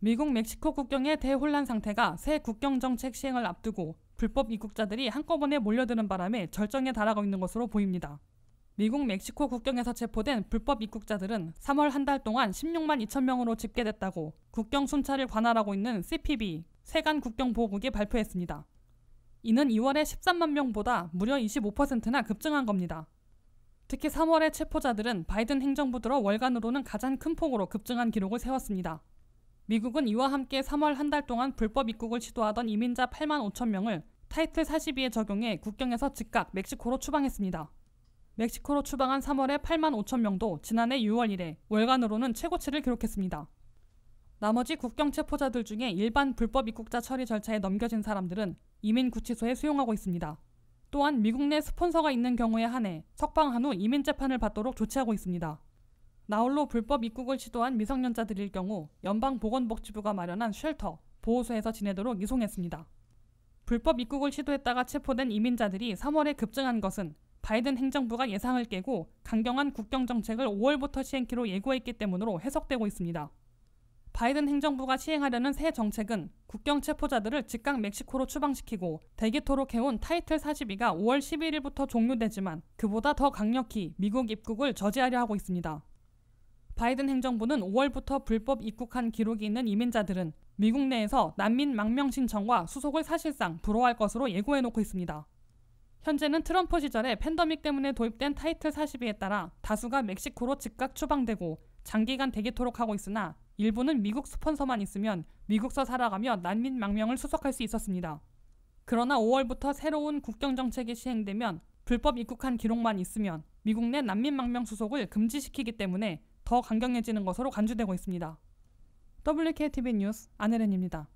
미국 멕시코 국경의 대혼란 상태가 새 국경 정책 시행을 앞두고 불법 입국자들이 한꺼번에 몰려드는 바람에 절정에 달하고 있는 것으로 보입니다. 미국 멕시코 국경에서 체포된 불법 입국자들은 3월 한 달 동안 16만 2천 명으로 집계됐다고 국경 순찰을 관할하고 있는 CPB 세간 국경 보호국이 발표했습니다. 이는 2월에 13만 명보다 무려 25%나 급증한 겁니다. 특히 3월의 체포자들은 바이든 행정부 들어 월간으로는 가장 큰 폭으로 급증한 기록을 세웠습니다. 미국은 이와 함께 3월 한 달 동안 불법 입국을 시도하던 이민자 8만 5천 명을 타이틀 42에 적용해 국경에서 즉각 멕시코로 추방했습니다. 멕시코로 추방한 3월에 8만 5천 명도 지난해 6월 이래 월간으로는 최고치를 기록했습니다. 나머지 국경 체포자들 중에 일반 불법 입국자 처리 절차에 넘겨진 사람들은 이민 구치소에 수용하고 있습니다. 또한 미국 내 스폰서가 있는 경우에 한해 석방한 후 이민 재판을 받도록 조치하고 있습니다. 나홀로 불법 입국을 시도한 미성년자들일 경우 연방보건복지부가 마련한 쉘터, 보호소에서 지내도록 이송했습니다. 불법 입국을 시도했다가 체포된 이민자들이 3월에 급증한 것은 바이든 행정부가 예상을 깨고 강경한 국경 정책을 5월부터 시행키로 예고했기 때문으로 해석되고 있습니다. 바이든 행정부가 시행하려는 새 정책은 국경 체포자들을 즉각 멕시코로 추방시키고 대기토록 해온 타이틀 42가 5월 11일부터 종료되지만 그보다 더 강력히 미국 입국을 저지하려 하고 있습니다. 바이든 행정부는 5월부터 불법 입국한 기록이 있는 이민자들은 미국 내에서 난민 망명 신청과 수속을 사실상 불허할 것으로 예고해 놓고 있습니다. 현재는 트럼프 시절에 팬더믹 때문에 도입된 타이틀 4 0위에 따라 다수가 멕시코로 즉각 추방되고 장기간 대기토록 하고 있으나 일부는 미국 스폰서만 있으면 미국서 살아가며 난민 망명을 수속할 수 있었습니다. 그러나 5월부터 새로운 국경 정책이 시행되면 불법 입국한 기록만 있으면 미국 내 난민 망명 수속을 금지시키기 때문에 더 강경해지는 것으로 간주되고 있습니다. WKTV 뉴스 안혜렌입니다.